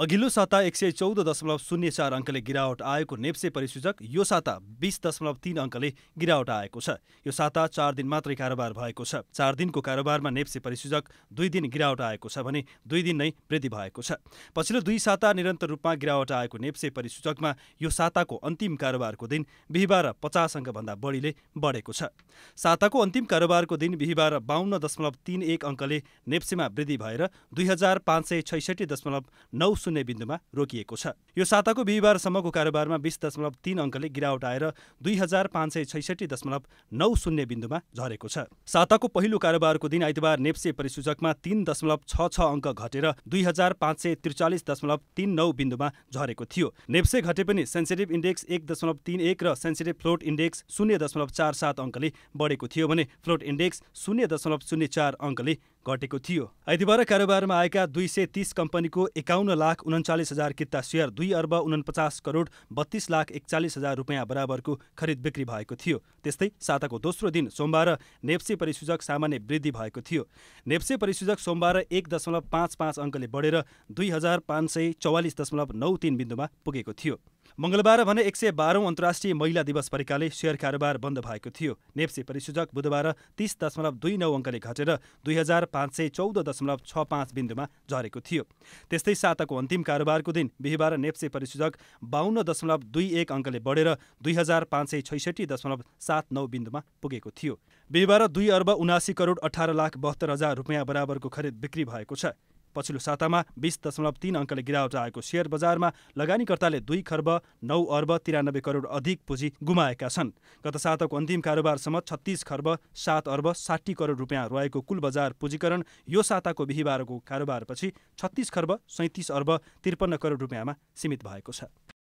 अघिल्लो साता एक सय चौध दशमलव शून्य चार अङ्कले गिरावट आएको नेप्से परिसूचक यो साता बिस दशमलव तिन अङ्कले गिरावट आएको छ यो साता चार दिन मात्रै कारोबार भएको छ चार दिनको कारोबारमा नेप्से परिसूचक दुई दिन गिरावट आएको छ भने दुई दिन नै वृद्धि भएको छ पछिल्लो दुई साता निरन्तर रूपमा गिरावट आएको नेप्से परिसूचकमा यो साताको अन्तिम कारोबारको दिन बिहिबार पचास अङ्कभन्दा बढीले बढेको छ साताको अन्तिम कारोबारको दिन बिहिबार बाहन्न दशमलव तिन एक अङ्कले नेप्सेमा वृद्धि भएर दुई हजार पाँच सय छैसठी दशमलव नौ शून्य बिन्दुमा रोकिएको छ यो साताको बिहिबारसम्मको कारोबारमा बिस दशमलव तीन अङ्कले गिरावट आएर दुई हजार पाँच सय छैसठी दशमलव नौ शून्य बिन्दुमा झरेको छ साताको पहिलो कारोबारको दिन आइतबार नेप्से परिसूचकमा तीन दशमलव छ छ अङ्क घटेर दुई हजार पाँच सय त्रिचालिस दशमलव तीन नौ बिन्दुमा झरेको थियो नेप्से घटे पनि सेन्सिटिभ इन्डेक्स एक दशमलव तिन एक र सेन्सिटिभ फ्लोट इन्डेक्स शून्य दशमलव चार सात अङ्कले बढेको थियो भने फ्लोट इन्डेक्स शून्य दशमलव शून्य चार अङ्कले घटेको थियो आइतबार कारोबारमा आएका दुई सय तिस कम्पनीको एकाउन्न लाख उन्चालिस हजार किता सेयर दुई अर्ब उनपचास करोड बत्तीस लाख एकचालिस हजार रुपियाँ बराबरको खरिद बिक्री भएको थियो त्यस्तै साताको दोस्रो दिन सोमबार नेप्से परिसूचक सामान्य वृद्धि भएको थियो नेप्से परिसूचक सोमबार एक दशमलव पाँच पाँच अङ्कले बढेर दुई हजार पाँच सय चौवालिस दशमलव नौ तिन बिन्दुमा पुगेको थियो मङ्गलबार भने एक सय बाह्रौँ अन्तर्राष्ट्रिय महिला दिवस परेकाले सेयर कारोबार बन्द भएको थियो नेप्से परिसूचक बुधबार तीस दशमलव दुई नौ अङ्कले घटेर दुई हजार पाँच सय चौध दशमलव छ पाँच बिन्दुमा झरेको थियो त्यस्तै साताको अन्तिम कारोबारको दिन बिहिबार नेप्से परिसूचक बाहन्न दशमलव दुई एक अङ्कले बढेर दुई हजार पाँच सय छैसठी दशमलव सात नौ बिन्दुमा पुगेको थियो बिहिबार दुई अर्ब उनासी करोड अठार लाख बहत्तर हजार रुपियाँ बराबरको खरिद बिक्री भएको छ पछिल्लो सातामा बिस दशमलव तीन अङ्कले गिरावट आएको सेयर बजारमा लगानीकर्ताले दुई खर्ब नौ अर्ब तिरानब्बे करोड अधिक पुँजी गुमाएका छन् गत साताको अन्तिम कारोबारसम्म छत्तिस खर्ब सात अर्ब साठी करोड रुपियाँ रहेको कुल बजार पुँजीकरण यो साताको बिहिबारको कारोबारपछि छत्तिस खर्ब सैँतिस अर्ब त्रिपन्न करोड रुपियाँमा सीमित भएको छ